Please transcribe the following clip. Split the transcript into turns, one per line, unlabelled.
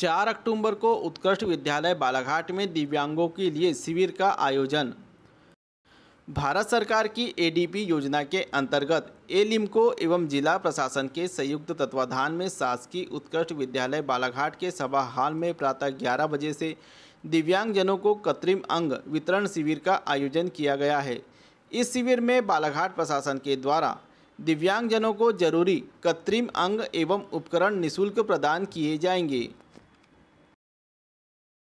चार अक्टूबर को उत्कृष्ट विद्यालय बालाघाट में दिव्यांगों के लिए शिविर का आयोजन भारत सरकार की एडीपी योजना के अंतर्गत एलिम्को एवं जिला प्रशासन के संयुक्त तत्वाधान में शासकीय उत्कृष्ट विद्यालय बालाघाट के सभा हॉल में प्रातः 11 बजे से दिव्यांगजनों को कृत्रिम अंग वितरण शिविर का आयोजन किया गया है इस शिविर में बालाघाट प्रशासन के द्वारा दिव्यांगजनों को जरूरी कृत्रिम अंग एवं उपकरण निःशुल्क प्रदान किए जाएंगे